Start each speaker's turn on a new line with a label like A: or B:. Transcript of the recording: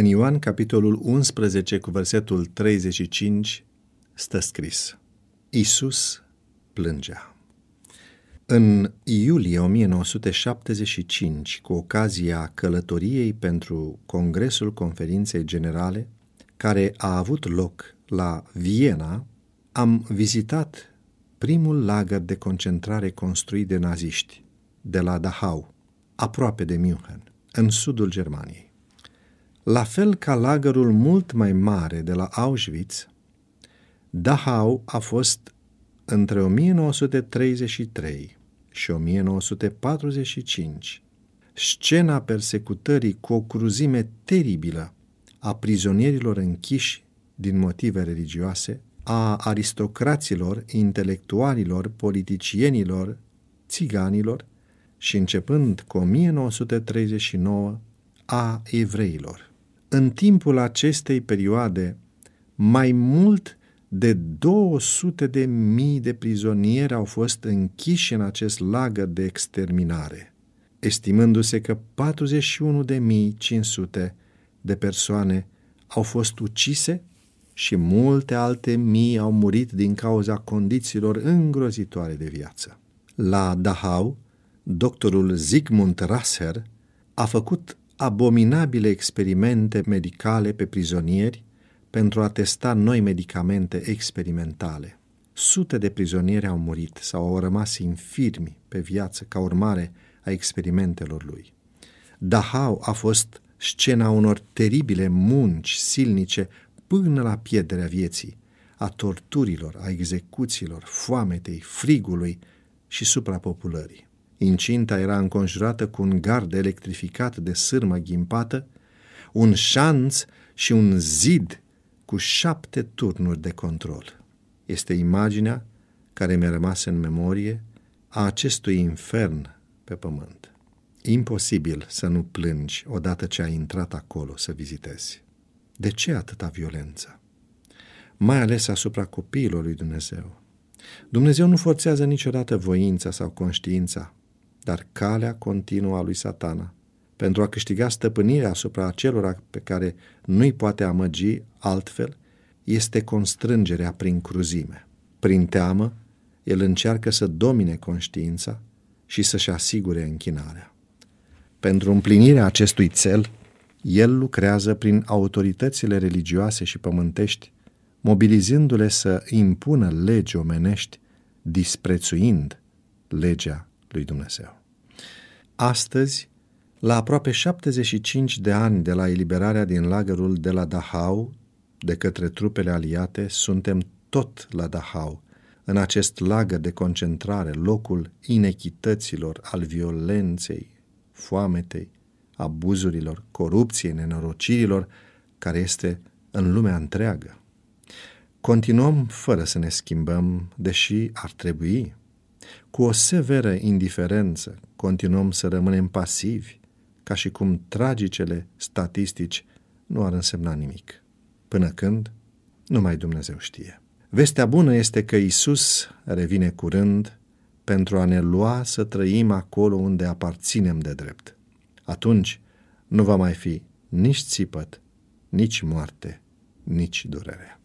A: În Ioan, capitolul 11, cu versetul 35, stă scris: Isus plângea. În iulie 1975, cu ocazia călătoriei pentru Congresul Conferinței Generale, care a avut loc la Viena, am vizitat primul lagăr de concentrare construit de naziști, de la Dachau, aproape de München, în sudul Germaniei. La fel ca lagărul mult mai mare de la Auschwitz, Dachau a fost între 1933 și 1945 scena persecutării cu o cruzime teribilă a prizonierilor închiși din motive religioase, a aristocraților, intelectualilor, politicienilor, țiganilor și începând cu 1939 a evreilor în timpul acestei perioade, mai mult de 200 de mii de prizonieri au fost închiși în acest lagăr de exterminare, estimându-se că 41.500 de persoane au fost ucise și multe alte mii au murit din cauza condițiilor îngrozitoare de viață. La Dachau, doctorul Zygmunt Rasser a făcut abominabile experimente medicale pe prizonieri pentru a testa noi medicamente experimentale. Sute de prizonieri au murit sau au rămas infirmi pe viață ca urmare a experimentelor lui. Dahau a fost scena unor teribile munci silnice până la pierderea vieții, a torturilor, a execuțiilor, foametei, frigului și suprapopulării. Incinta era înconjurată cu un gard electrificat de sârmă ghimpată, un șanț și un zid cu șapte turnuri de control. Este imaginea care mi-a rămas în memorie a acestui infern pe pământ. Imposibil să nu plângi odată ce ai intrat acolo să vizitezi. De ce atâta violență? Mai ales asupra copiilor lui Dumnezeu. Dumnezeu nu forțează niciodată voința sau conștiința dar calea continuă a lui satana, pentru a câștiga stăpânirea asupra acelora pe care nu-i poate amăgi altfel, este constrângerea prin cruzime. Prin teamă, el încearcă să domine conștiința și să-și asigure închinarea. Pentru împlinirea acestui cel, el lucrează prin autoritățile religioase și pământești, mobilizându-le să impună legi omenești, disprețuind legea lui Dumnezeu. Astăzi, la aproape 75 de ani de la eliberarea din lagărul de la Dachau de către trupele aliate, suntem tot la Dachau, în acest lagăr de concentrare, locul inechităților, al violenței, foametei, abuzurilor, corupției, nenorocirilor, care este în lumea întreagă. Continuăm fără să ne schimbăm, deși ar trebui, cu o severă indiferență continuăm să rămânem pasivi, ca și cum tragicele statistici nu ar însemna nimic. Până când? Numai Dumnezeu știe. Vestea bună este că Isus revine curând pentru a ne lua să trăim acolo unde aparținem de drept. Atunci nu va mai fi nici țipăt, nici moarte, nici durere.